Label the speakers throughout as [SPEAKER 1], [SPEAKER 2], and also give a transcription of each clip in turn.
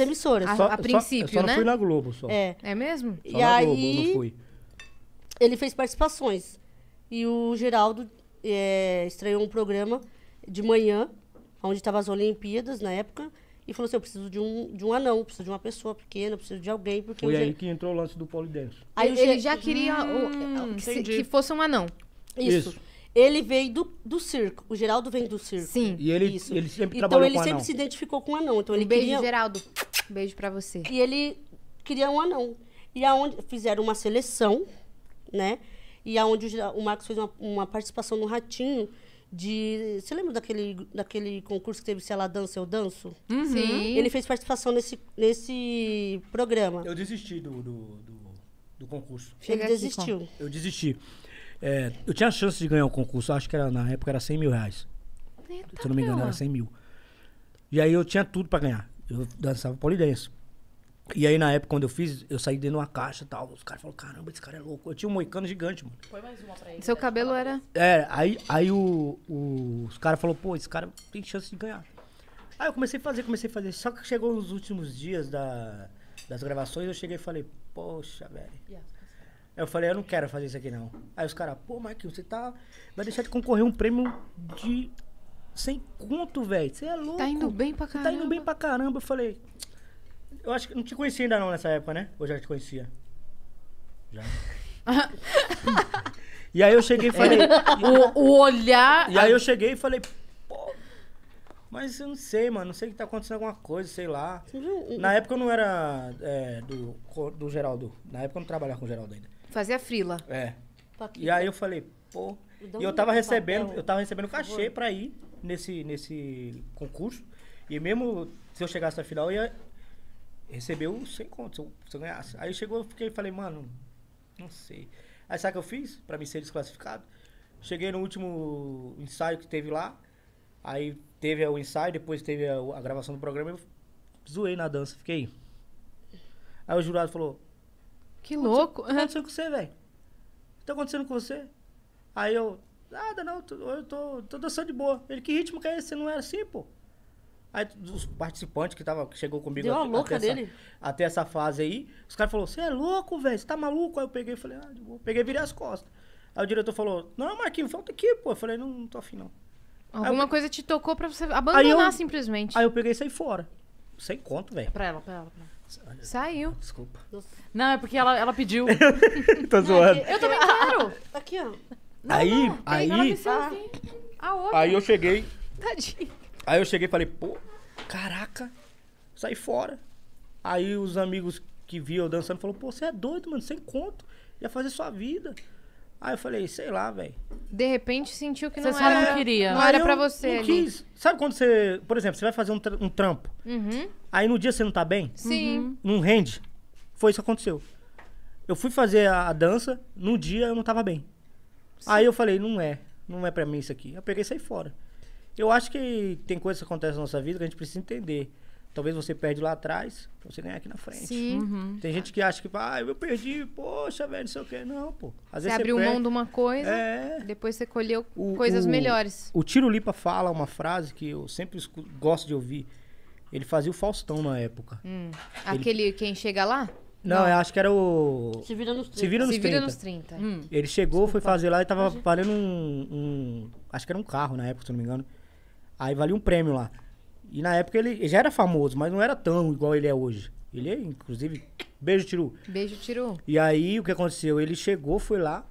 [SPEAKER 1] emissoras. A, só, a princípio, só, só né? Só fui na Globo, só. É. É mesmo? Só e aí, Globo, ele fez participações. E o Geraldo é, estreou um programa de manhã, onde estavam as Olimpíadas na época, e falou assim: eu preciso de um, de um anão, preciso de uma pessoa pequena, preciso de alguém. Porque Foi aí
[SPEAKER 2] que entrou o lance do Polidense.
[SPEAKER 1] Aí ele, ele já queria hum, o, que, que, fosse um anão. Isso. Isso. Ele veio do, do circo. O Geraldo vem do circo. Sim. E ele, Isso. ele sempre então, trabalhou ele com sempre se identificou com um anão. Então, ele um beijo, queria... Geraldo. Beijo pra você. E ele queria um anão. E aonde fizeram uma seleção, né? E aonde o, o Marcos fez uma, uma participação no Ratinho de. Você lembra daquele, daquele concurso que teve Se Ela Dança, Eu Danço? Uhum. Sim. Ele fez participação nesse, nesse programa. Eu desisti do, do, do, do concurso. Ele desistiu.
[SPEAKER 2] Eu desisti. É, eu tinha a chance de ganhar o um concurso, acho que era, na época era 100 mil reais. Eita Se eu não me engano, era 100 mil. E aí eu tinha tudo pra ganhar. Eu dançava polidense. E aí, na época, quando eu fiz, eu saí dentro de uma caixa e tal. Os caras falaram, caramba, esse cara é louco. Eu tinha um moicano gigante, mano. Põe mais uma pra ele. Seu né? cabelo era... É, aí, aí o, o os caras falaram, pô, esse cara tem chance de ganhar. Aí eu comecei a fazer, comecei a fazer. Só que chegou nos últimos dias da, das gravações, eu cheguei e falei, poxa, velho. Yeah. Aí eu falei, eu não quero fazer isso aqui não. Aí os caras, pô, Marquinhos, você tá. Vai deixar de concorrer um prêmio de. Sem conto, velho. Você é louco. Tá indo bem pra caramba. Tá indo bem pra caramba. Eu falei. Eu acho que não te conhecia ainda não nessa época, né? Ou já te conhecia? Já. e aí eu cheguei e falei. É.
[SPEAKER 1] o, o olhar. E aí
[SPEAKER 2] eu cheguei e falei, pô. Mas eu não sei, mano. Não sei que tá acontecendo alguma coisa, sei lá. Na época eu não era é, do, do Geraldo. Na época eu não trabalhava com o Geraldo ainda.
[SPEAKER 1] Fazia frila. É. Tá e aí eu
[SPEAKER 2] falei, pô. E eu tava recebendo, eu tava recebendo cachê pra ir nesse, nesse concurso. E mesmo se eu chegasse na final, eu ia receber os 100 contos, se eu, se eu ganhasse. Aí chegou, eu fiquei, falei, mano, não sei. Aí sabe o que eu fiz pra me ser desclassificado? Cheguei no último ensaio que teve lá. Aí teve o ensaio, depois teve a, a gravação do programa. Eu zoei na dança, fiquei. Aí o jurado falou: que louco. O que tá acontecendo com você, velho? O que tá acontecendo com você? Aí eu, nada não, eu tô, tô dançando de boa. Ele, que ritmo que é esse? Você não era é assim, pô? Aí os participantes que, tava, que chegou comigo Deu a, louca até, dele. Essa, até essa fase aí, os caras falaram, você é louco, velho, você tá maluco? Aí eu peguei e falei, ah, de boa. Peguei e virei as costas. Aí o diretor falou, não, Marquinhos, volta aqui, pô. Eu falei, não, não tô afim, não. Alguma eu,
[SPEAKER 1] coisa te tocou
[SPEAKER 2] pra você abandonar aí eu,
[SPEAKER 1] simplesmente.
[SPEAKER 2] Aí eu peguei e saí fora. Sem conto, velho. Pra
[SPEAKER 1] ela, pra ela, pra ela. Saiu. Desculpa. Não, é porque ela, ela pediu. Tô é zoando. Eu também quero. Aqui, ó.
[SPEAKER 2] Não, aí, não, aí. Ah. Assim. aí eu cheguei. Tadinho. Aí eu cheguei e falei, pô,
[SPEAKER 1] caraca,
[SPEAKER 2] saí fora. Aí os amigos que viam dançando falaram, pô, você é doido, mano, sem conto. Ia fazer sua vida. Aí eu falei, sei lá, velho.
[SPEAKER 1] De repente sentiu que você não, era, não queria. Não era para você. Não quis.
[SPEAKER 2] Sabe quando você, por exemplo, você vai fazer um, um trampo. Uhum. Aí no dia você não tá bem? Sim. Uhum. Não rende. Foi isso que aconteceu. Eu fui fazer a, a dança, No dia eu não tava bem. Sim. Aí eu falei, não é, não é para mim isso aqui. Eu peguei e saí fora. Eu acho que tem coisas que acontecem na nossa vida que a gente precisa entender. Talvez você perde lá atrás pra você ganhar aqui na frente. Sim. Uhum. uhum. Tem gente que acha que, ah, eu perdi, poxa, velho, não sei o quê. Não, pô. Às você vezes abriu você mão de uma coisa, é... depois você colheu o, coisas o, melhores. O Tiro Lipa fala uma frase que eu sempre gosto de ouvir. Ele fazia o Faustão na época. Hum. Ele...
[SPEAKER 1] Aquele quem chega lá? Não, não,
[SPEAKER 2] eu acho que era o. Se vira nos 30. Se vira nos, vira 30. nos 30. Hum. Ele chegou, Desculpa. foi fazer lá e tava valendo um, um, Acho que era um carro na época, se não me engano. Aí valia um prêmio lá. E na época ele, já era famoso, mas não era tão igual ele é hoje. Ele, é, inclusive, beijo, Tiru. Beijo, Tiru. E aí, o que aconteceu? Ele chegou, foi lá,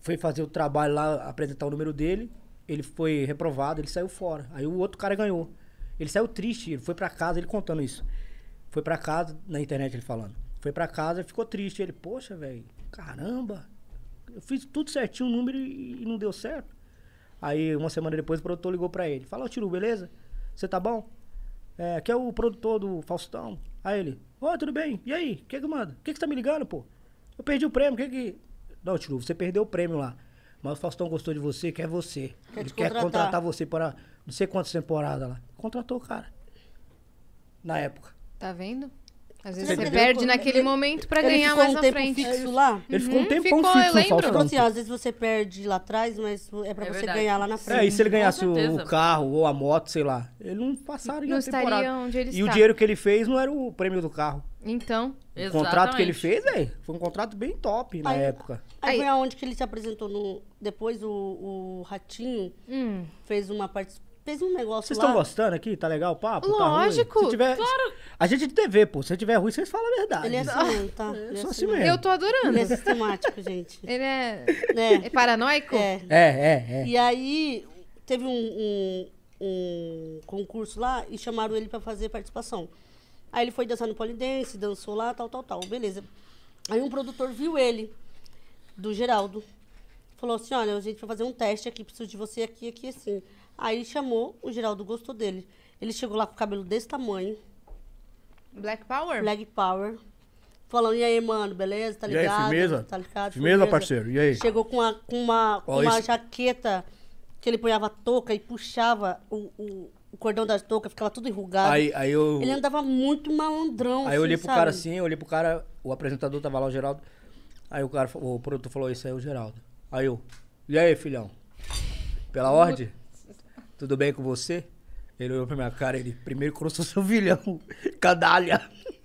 [SPEAKER 2] foi fazer o trabalho lá, apresentar o número dele. Ele foi reprovado, ele saiu fora. Aí o outro cara ganhou. Ele saiu triste, ele foi para casa, ele contando isso. Foi para casa, na internet ele falando. Foi para casa, ficou triste. Ele, poxa, velho, caramba, eu fiz tudo certinho o número e, e não deu certo. Aí uma semana depois o produtor ligou pra ele. Fala, Tiru, beleza? Você tá bom? É, que é o produtor do Faustão. Aí ele, ó, tudo bem? E aí? O que que manda? O que que tá me ligando, pô? Eu perdi o prêmio, o que que... Não, Tiru, você perdeu o prêmio lá. Mas o Faustão gostou de você, quer você. Quer ele quer contratar. contratar você para não sei quantas temporadas lá. Contratou o cara. Na época. Tá vendo? Às vezes você, você perde naquele momento para ganhar mais um na frente. Ele ficou um tempo fixo lá? Ele uhum, ficou um tempo ficou, fixo tipo assim, às
[SPEAKER 1] vezes você perde lá atrás, mas é para é você verdade. ganhar lá na frente. É, e se ele ganhasse o carro
[SPEAKER 2] ou a moto, sei lá, ele não passaria não a temporada. Estaria onde ele e está. o dinheiro que ele fez não era o prêmio do carro.
[SPEAKER 1] Então, O exatamente. contrato que ele
[SPEAKER 2] fez, velho, foi um contrato bem top na época.
[SPEAKER 1] Aí, aí foi aonde que ele se apresentou no... Depois o, o Ratinho hum. fez uma participação fez um negócio Vocês estão
[SPEAKER 2] gostando aqui? Tá legal o papo? Tá Lógico. Tá se tiver, claro. A gente de TV, pô. Se tiver ruim, vocês falam a verdade. Ele é assim,
[SPEAKER 1] é tá? Eu sou é assim mesmo. Eu tô adorando. Ele é sistemático, gente. Ele é... É, é paranoico? É. é.
[SPEAKER 2] É, é, E
[SPEAKER 1] aí, teve um, um, um concurso lá e chamaram ele pra fazer participação. Aí ele foi dançar no Polidense, dançou lá, tal, tal, tal. Beleza. Aí um produtor viu ele, do Geraldo. Falou assim, olha, a gente vai fazer um teste aqui, preciso de você aqui, aqui, assim. Aí chamou, o Geraldo gostou dele. Ele chegou lá com o cabelo desse tamanho. Black Power? Black Power. Falando, e aí, mano, beleza? Tá ligado? E aí, firmeza? Tá ligado? Firmeza, firmeza. parceiro, e aí? Chegou com uma, com uma, com uma jaqueta que ele ponhava a touca e puxava o, o, o cordão da touca, ficava tudo enrugado. Aí, aí eu... Ele andava muito malandrão, Aí eu olhei assim, pro sabe? cara assim,
[SPEAKER 2] eu olhei pro cara, o apresentador tava lá, o Geraldo. Aí o cara, o produtor falou, isso aí é o Geraldo. Aí eu, e aí, filhão? Pela ordem? tudo bem com você? Ele olhou pra minha cara, ele, primeiro cruzou seu filhão, cadalha.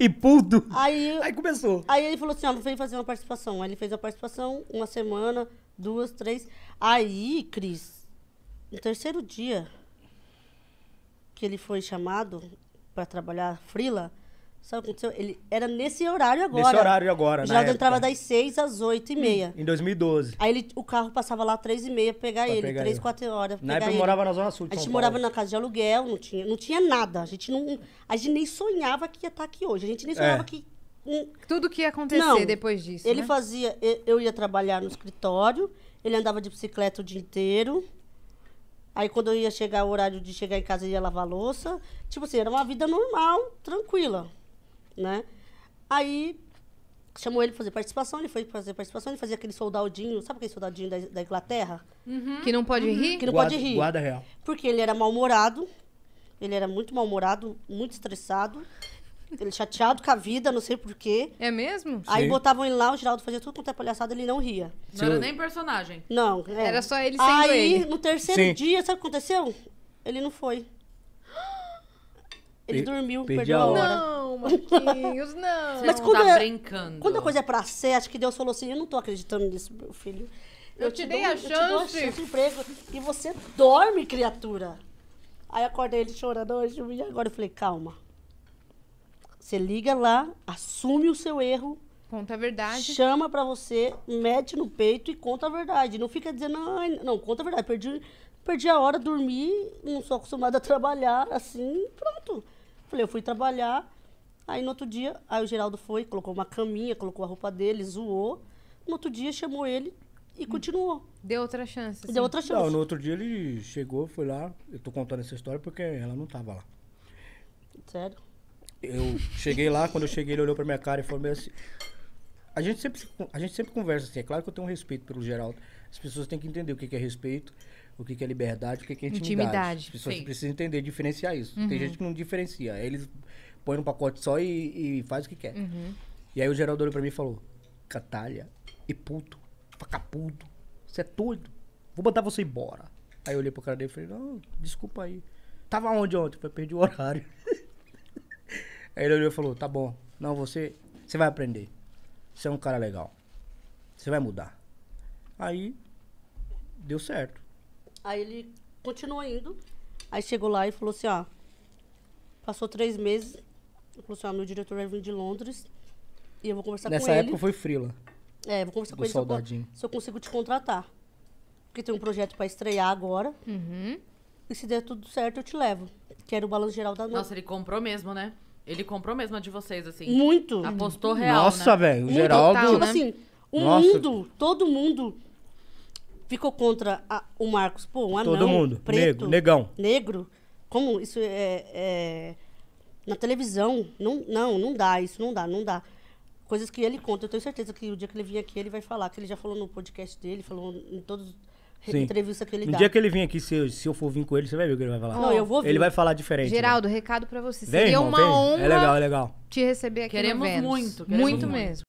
[SPEAKER 1] E puto. Aí, aí começou. Aí ele falou assim, ó, ah, vem fazer uma participação. Aí ele fez a participação, uma semana, duas, três. Aí, Cris, no terceiro dia que ele foi chamado para trabalhar frila, Sabe o que aconteceu? Ele era nesse horário agora. Nesse horário agora, né? Geraldo entrava das 6 às 8 e hum, meia.
[SPEAKER 2] Em 2012.
[SPEAKER 1] Aí ele, o carro passava lá às 3 e meia pegar pra ele, pegar 3, 4 horas. Na época ele. morava na Zona Sul. a gente morava na casa de aluguel, não tinha, não tinha nada. A gente, não, a gente nem sonhava que ia estar tá aqui hoje. A gente nem é. sonhava é. que. Um... Tudo que ia acontecer não, depois disso. Ele né? fazia. Eu ia trabalhar no escritório, ele andava de bicicleta o dia inteiro. Aí quando eu ia chegar, o horário de chegar em casa, ele ia lavar louça. Tipo assim, era uma vida normal, tranquila né? Aí chamou ele pra fazer participação, ele foi fazer participação, ele fazia aquele soldadinho, sabe aquele soldadinho da, da Inglaterra? Uhum. Que não pode uhum. rir? Que não guarda, pode rir. Guarda real. Porque ele era mal-humorado, ele era muito mal-humorado, muito estressado, ele chateado com a vida, não sei porquê. É mesmo? Aí Sim. botavam ele lá, o Geraldo fazia tudo quanto é palhaçada, ele não ria. Não Sim. era nem personagem. Não. É. Era só ele sendo Aí, ele. no terceiro Sim. dia, sabe o que aconteceu? Ele não foi.
[SPEAKER 2] Ele per dormiu, perdeu a hora. Não. não, Marquinhos, não. Mas tá quando tá é, brincando. Quando a coisa é pra
[SPEAKER 1] ser, acho que Deus falou assim, eu não tô acreditando nisso, meu filho. Eu, eu te, te, dei dou, a chance. Eu te dou a chance emprego e você dorme, criatura. Aí acordei ele chorando hoje e agora eu falei, calma. Você liga lá, assume o seu erro. Conta a verdade. Chama pra você, mete no peito e conta a verdade. Não fica dizendo, ah, não, conta a verdade. Perdi, perdi a hora, dormi, não sou acostumada a trabalhar assim, pronto. Falei, eu fui trabalhar, Aí no outro dia, aí o Geraldo foi, colocou uma caminha, colocou a roupa dele, zoou. No outro dia chamou ele e hum. continuou. Deu outra chance. Assim. Deu outra chance. Não, no outro
[SPEAKER 2] dia ele chegou, foi lá. Eu tô contando essa história porque ela não tava lá. Sério? Eu cheguei lá, quando eu cheguei, ele olhou pra minha cara e falou meio assim. A gente, sempre, a gente sempre conversa assim, é claro que eu tenho um respeito pelo Geraldo. As pessoas têm que entender o que, que é respeito, o que, que é liberdade, o que, que é intimidade. intimidade As pessoas sim. precisam entender, diferenciar isso. Uhum. Tem gente que não diferencia. Eles põe no pacote só e, e faz o que quer. Uhum. E aí o Geraldo olhou pra mim e falou: Catalha e puto, facaputo, você é doido, vou mandar você embora. Aí eu olhei pro cara dele e falei: Não, desculpa aí. Tava onde ontem? Foi, Perdi o horário. aí ele olhou e falou: Tá bom, não, você, você vai aprender. Você é um cara legal. Você vai mudar. Aí deu certo.
[SPEAKER 1] Aí ele continuou indo. Aí chegou lá e falou assim: Ó, passou três meses, o meu diretor vai vir de Londres e eu vou conversar Nessa com ele. Nessa época foi frila. É, vou conversar com ele soldadinho. se eu consigo te contratar. Porque tem um projeto para estrear agora. Uhum. E se der tudo certo, eu te levo. Que era o balanço geral da noite. Nossa, ele comprou mesmo, né? Ele comprou mesmo a de vocês, assim. Muito. Apostou real. Nossa, né? velho. O Geraldo. Total, tipo né? assim, o Nossa. mundo, todo mundo ficou contra a, o Marcos. Pô, um anão. Todo mundo. Preto, Negro, negão. Negro. Como isso é, é na televisão. Não, não, não dá, isso não dá, não dá. Coisas que ele conta. Eu tenho certeza que o dia que ele vir aqui, ele vai falar, que ele já falou no podcast dele, falou em todos as entrevistas que ele no dá. No dia que
[SPEAKER 2] ele vir aqui, se eu, se eu for vir com ele, você vai ver o que ele vai falar. Não, eu vou vir. Ele vai falar diferente. Né? Geraldo,
[SPEAKER 1] né? recado pra você. Vem, Seria irmão, uma vem. É honra é legal, é legal. te receber aqui Queremos no muito. Queremos muito, muito mesmo.